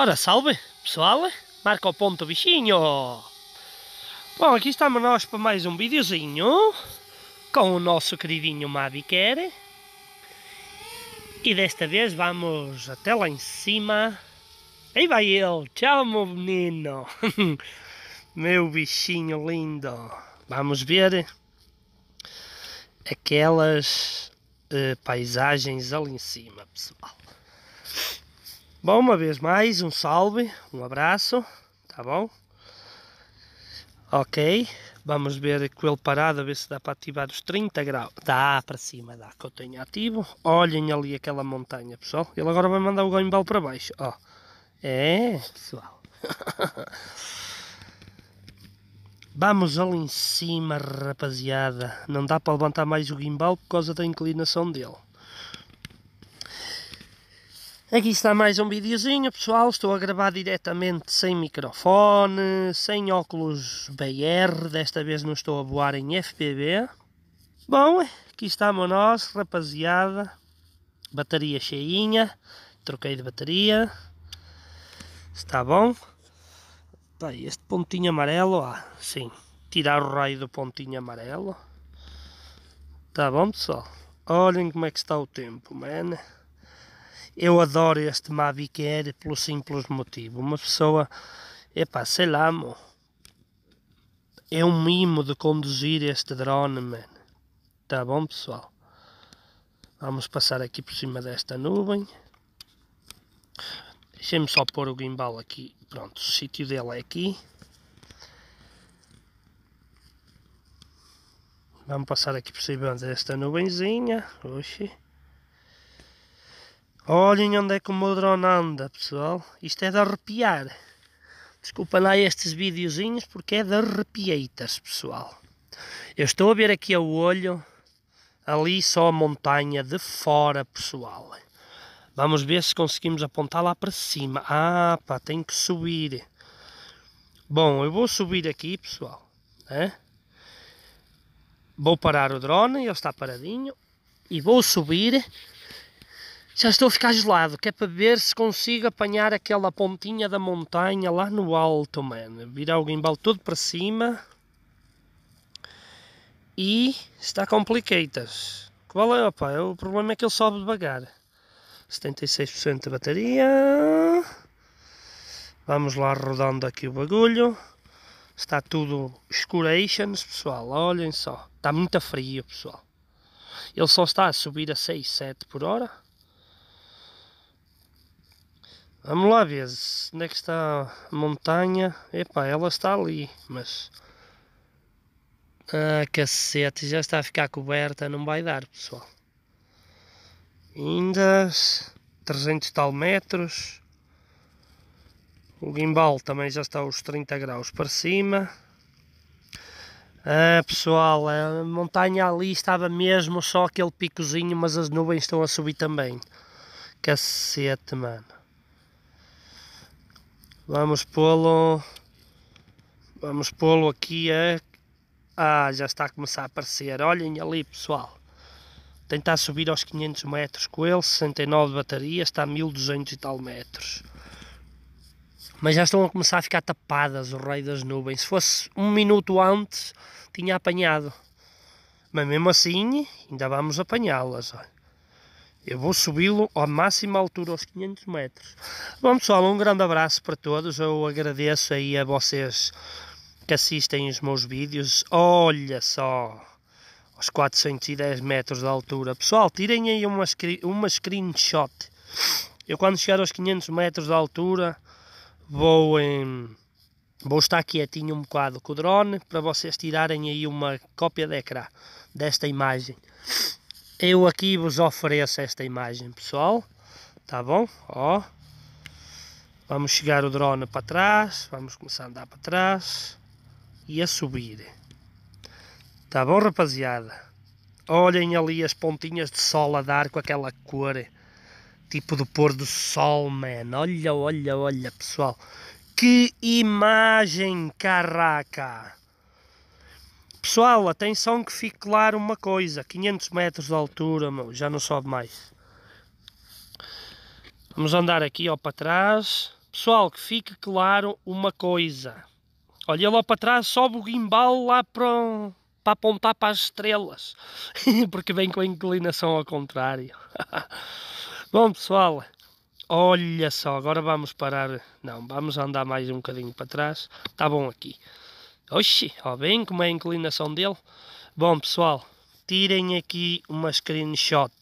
Ora, salve, pessoal. Eh? Marca o ponto, bichinho. Bom, aqui estamos nós para mais um videozinho com o nosso queridinho quer E desta vez vamos até lá em cima. Aí vai ele. Tchau, meu menino. meu bichinho lindo. Vamos ver aquelas uh, paisagens ali em cima, pessoal. Bom, uma vez mais, um salve, um abraço, tá bom? Ok, vamos ver com ele parado, a ver se dá para ativar os 30 graus. Dá para cima, dá, que eu tenho ativo. Olhem ali aquela montanha, pessoal. Ele agora vai mandar o goimbal para baixo, ó. É, pessoal. Vamos ali em cima, rapaziada. Não dá para levantar mais o gimbal por causa da inclinação dele. Aqui está mais um videozinho, pessoal. Estou a gravar diretamente sem microfone, sem óculos BR. Desta vez não estou a voar em FPV. Bom, aqui estamos nós, rapaziada. Bateria cheinha. Troquei de bateria. Está bom. Tá este pontinho amarelo, ah, sim. Tirar o raio do pontinho amarelo. Está bom, pessoal? Olhem como é que está o tempo, mano. Eu adoro este Mavic Air é, é pelo simples motivo. Uma pessoa, epá, sei lá, mo, é um mimo de conduzir este drone, man. Tá bom, pessoal? Vamos passar aqui por cima desta nuvem. Deixem-me só pôr o gimbal aqui. Pronto, o sítio dele é aqui. Vamos passar aqui por cima desta nuvenzinha. Oxi. Olhem onde é que o meu drone anda, pessoal. Isto é de arrepiar. Desculpem lá estes videozinhos porque é de arrepieitas, pessoal. Eu estou a ver aqui ao olho, ali só a montanha de fora, pessoal. Vamos ver se conseguimos apontar lá para cima. Ah, pá, tenho que subir. Bom, eu vou subir aqui, pessoal. Né? Vou parar o drone, ele está paradinho. E vou subir já estou a ficar gelado, que é para ver se consigo apanhar aquela pontinha da montanha lá no alto, mano. Virar o gimbal todo para cima. E está complicadas. Qual é, opa? É o problema é que ele sobe devagar. 76% de bateria. Vamos lá rodando aqui o bagulho. Está tudo escurations, pessoal. Olhem só. Está muito frio, pessoal. Ele só está a subir a 6, 7 por hora. Vamos lá ver onde é que está a montanha. Epá, ela está ali, mas... Ah, cacete, já está a ficar coberta, não vai dar, pessoal. Ainda 300 tal metros. O gimbal também já está aos 30 graus para cima. Ah, pessoal, a montanha ali estava mesmo só aquele picozinho, mas as nuvens estão a subir também. Cacete, mano. Vamos pô-lo. Vamos pô-lo aqui a. Ah, já está a começar a aparecer. Olhem ali, pessoal. Tentar subir aos 500 metros com ele. 69 de bateria, está a 1200 e tal metros. Mas já estão a começar a ficar tapadas o rei das nuvens. Se fosse um minuto antes, tinha apanhado. Mas mesmo assim, ainda vamos apanhá-las. Olha. Eu vou subi-lo à máxima altura, aos 500 metros. Bom, pessoal, um grande abraço para todos. Eu agradeço aí a vocês que assistem os meus vídeos. Olha só, aos 410 metros de altura. Pessoal, tirem aí uma, uma screenshot. Eu quando chegar aos 500 metros de altura, vou... Em vou estar quietinho um bocado com o drone para vocês tirarem aí uma cópia de ecrã desta imagem eu aqui vos ofereço esta imagem, pessoal. Tá bom? Ó. Vamos chegar o drone para trás, vamos começar a andar para trás e a subir. Tá bom, rapaziada? Olhem ali as pontinhas de sol a dar com aquela cor. Tipo do pôr do sol, man. Olha, olha, olha, pessoal. Que imagem, caraca! Pessoal, atenção que fique claro uma coisa. 500 metros de altura, meu, já não sobe mais. Vamos andar aqui ó para trás. Pessoal, que fique claro uma coisa. Olha lá para trás, sobe o gimbal lá para, para apontar para as estrelas. Porque vem com a inclinação ao contrário. Bom, pessoal. Olha só, agora vamos parar. Não, vamos andar mais um bocadinho para trás. Está bom aqui. Oxi, ó bem como é a inclinação dele. Bom pessoal, tirem aqui uma screenshot.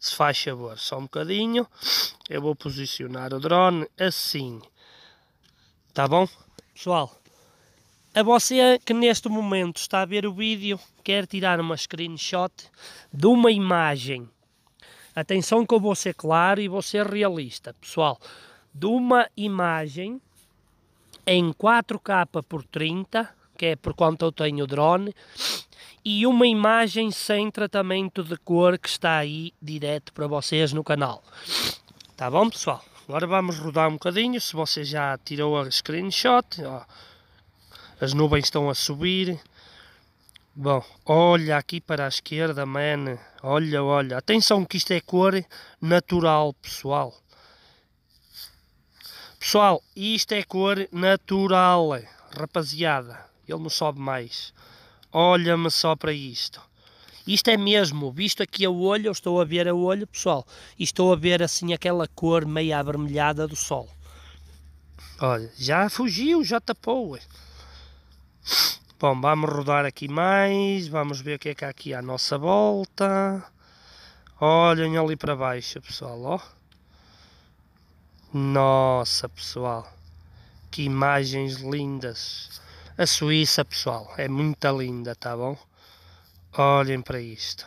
Se faz favor, só um bocadinho. Eu vou posicionar o drone assim. Tá bom? Pessoal, a você que neste momento está a ver o vídeo, quer tirar uma screenshot de uma imagem. Atenção que eu vou ser claro e vou ser realista, pessoal. De uma imagem em 4K por 30, que é por quanto eu tenho o drone, e uma imagem sem tratamento de cor que está aí direto para vocês no canal. Tá bom, pessoal? Agora vamos rodar um bocadinho, se você já tirou a screenshot, ó, as nuvens estão a subir. Bom, olha aqui para a esquerda, man. Olha, olha. Atenção que isto é cor natural, pessoal. Pessoal, isto é cor natural, rapaziada. Ele não sobe mais. Olha-me só para isto. Isto é mesmo, visto aqui a olho, eu estou a ver a olho, pessoal, e estou a ver assim aquela cor meio avermelhada do sol. Olha, já fugiu, já tapou. Bom, vamos rodar aqui mais, vamos ver o que é que há aqui à nossa volta. Olhem ali para baixo, pessoal, ó. Nossa, pessoal, que imagens lindas. A Suíça, pessoal, é muito linda, tá bom? Olhem para isto.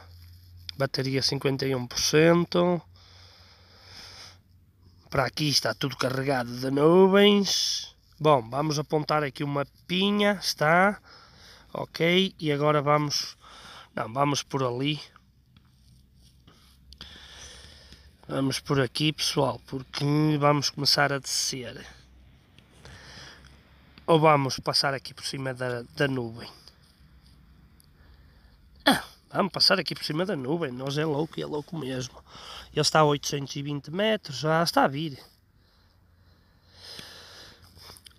Bateria 51%. Para aqui está tudo carregado de nuvens. Bom, vamos apontar aqui uma pinha, está? Ok, e agora vamos... Não, vamos por ali Vamos por aqui, pessoal, porque vamos começar a descer. Ou vamos passar aqui por cima da, da nuvem. Ah, vamos passar aqui por cima da nuvem. Nós é louco, é louco mesmo. Ele está a 820 metros, já está a vir.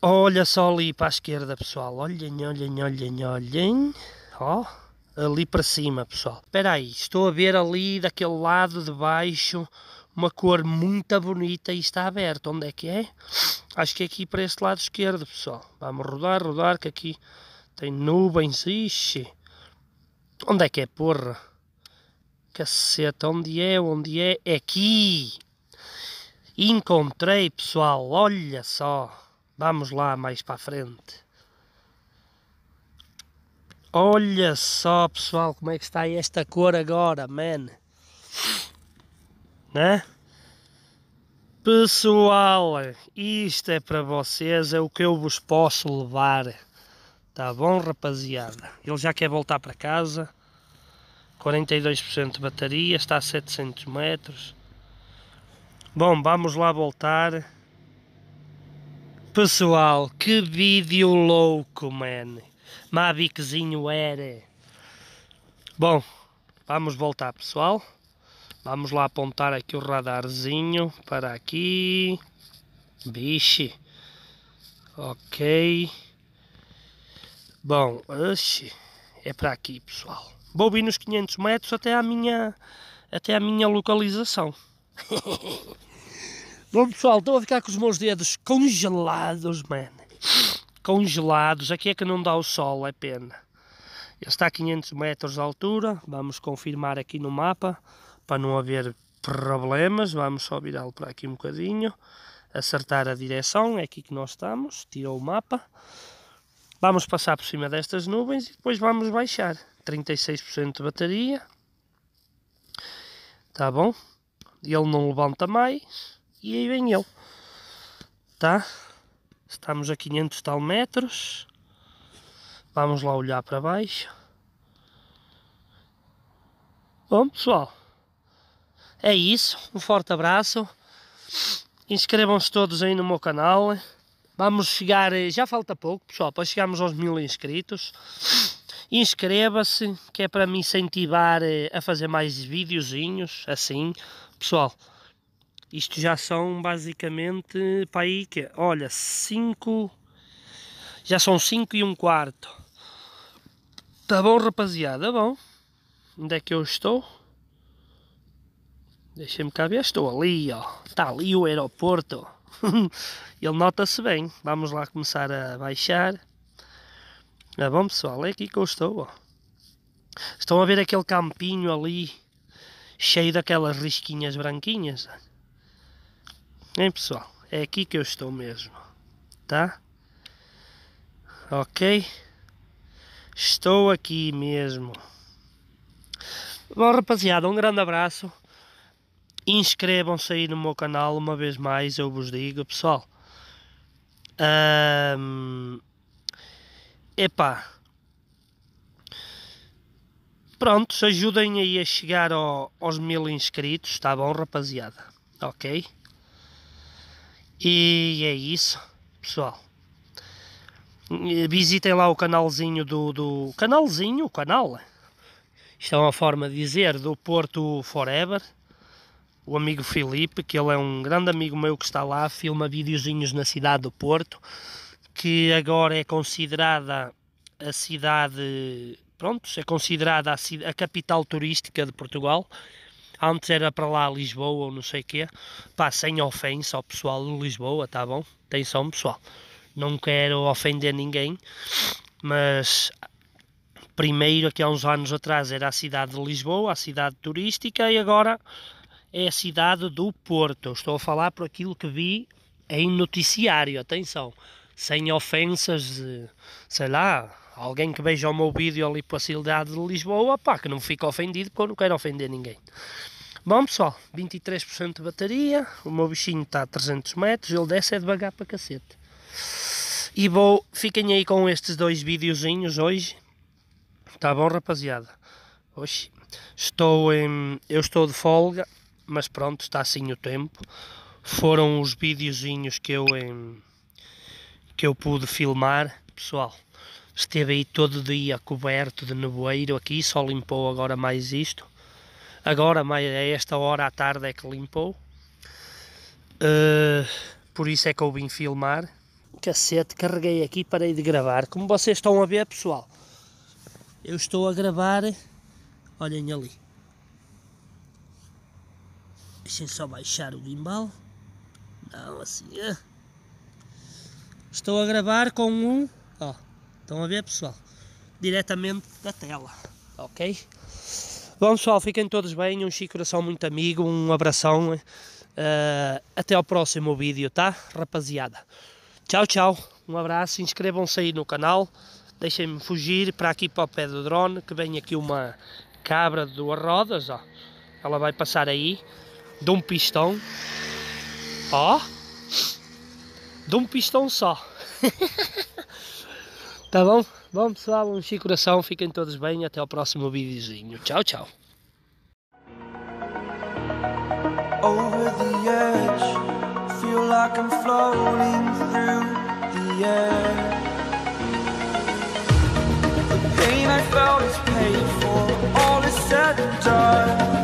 Olha só ali para a esquerda, pessoal. Olhem, olhem, olhem, olhem. Ó, oh, ali para cima, pessoal. Espera aí, estou a ver ali daquele lado de baixo uma cor muito bonita e está aberto. Onde é que é? Acho que é aqui para este lado esquerdo, pessoal. Vamos rodar, rodar, que aqui tem nuvens. Ixi! Onde é que é, porra? Caceta, onde é? Onde é? É aqui! Encontrei, pessoal, olha só. Vamos lá mais para a frente. Olha só, pessoal, como é que está esta cor agora, man né? Pessoal, isto é para vocês, é o que eu vos posso levar. Tá bom, rapaziada? Ele já quer voltar para casa. 42% de bateria, está a 700 metros. Bom, vamos lá voltar. Pessoal, que vídeo louco, man. Maviczinho era. Bom, vamos voltar, pessoal. Vamos lá apontar aqui o radarzinho para aqui. Biche. Ok. Bom, oxe, é para aqui, pessoal. Vou vir nos 500 metros até a minha, até a minha localização. Bom, pessoal, estou a ficar com os meus dedos congelados, man. Congelados. Aqui é que não dá o sol, é pena. Ele está a 500 metros de altura. Vamos confirmar aqui no mapa para não haver problemas, vamos só virá-lo para aqui um bocadinho, acertar a direção, é aqui que nós estamos, tirou o mapa, vamos passar por cima destas nuvens e depois vamos baixar, 36% de bateria, tá bom, ele não levanta mais, e aí vem ele, tá, estamos a 500 tal metros, vamos lá olhar para baixo, bom pessoal, é isso. Um forte abraço. Inscrevam-se todos aí no meu canal. Vamos chegar, eh, já falta pouco, pessoal, para chegarmos aos mil inscritos. Inscreva-se, que é para me incentivar eh, a fazer mais videozinhos, assim. Pessoal, isto já são basicamente, para aí que, olha, 5, já são 5 e um quarto. Tá bom, rapaziada, tá bom. Onde é que eu estou? Deixa-me cá ver, estou ali, ó. Está ali o aeroporto. Ele nota-se bem. Vamos lá começar a baixar. é bom, pessoal, é aqui que eu estou, ó. Estão a ver aquele campinho ali, cheio daquelas risquinhas branquinhas? Hein, pessoal? É aqui que eu estou mesmo, tá? Ok? Estou aqui mesmo. Bom, rapaziada, um grande abraço. Inscrevam-se aí no meu canal, uma vez mais eu vos digo, pessoal. Um, epá. pronto ajudem aí a chegar ao, aos mil inscritos, está bom, rapaziada? Ok? E é isso, pessoal. Visitem lá o canalzinho do. do canalzinho, o canal. É? Isto é uma forma de dizer, do Porto Forever o amigo Filipe, que ele é um grande amigo meu que está lá, filma videozinhos na cidade do Porto, que agora é considerada a cidade, pronto, é considerada a, a capital turística de Portugal. Antes era para lá Lisboa ou não sei o quê. Pá, sem ofensa ao pessoal de Lisboa, tá bom? Atenção, pessoal. Não quero ofender ninguém, mas primeiro, aqui há uns anos atrás, era a cidade de Lisboa, a cidade turística, e agora é a cidade do Porto. Estou a falar por aquilo que vi em noticiário, atenção, sem ofensas de, sei lá, alguém que veja o meu vídeo ali para a cidade de Lisboa, pá, que não fica ofendido porque eu não quero ofender ninguém. Bom pessoal, 23% de bateria, o meu bichinho está a 300 metros, ele desce é devagar para cacete. E vou, fiquem aí com estes dois videozinhos hoje, tá bom rapaziada? Oxi, estou em, eu estou de folga, mas pronto, está assim o tempo. Foram os videozinhos que eu, em, que eu pude filmar. Pessoal, esteve aí todo dia coberto de nevoeiro aqui, só limpou agora mais isto. Agora, mais a esta hora à tarde é que limpou. Uh, por isso é que eu vim filmar. Cacete, carreguei aqui parei de gravar. Como vocês estão a ver, pessoal, eu estou a gravar, olhem ali, Deixem só baixar o gimbal. Não, assim. É. Estou a gravar com um. Ó, estão a ver, pessoal? Diretamente da tela. Ok? Bom, pessoal, fiquem todos bem. Um chico coração muito amigo. Um abração. Uh, até ao próximo vídeo, tá? Rapaziada. Tchau, tchau. Um abraço. Inscrevam-se aí no canal. Deixem-me fugir para aqui para o pé do drone. Que vem aqui uma cabra de duas rodas, ó. Ela vai passar aí de um pistão. Ó. De um pistão só. tá bom? Bom pessoal, um chico coração, fiquem todos bem, até ao próximo videozinho. Tchau, tchau. Over the edge, feel like I'm floating through the air. The pain I felt is paid for, all is said and done.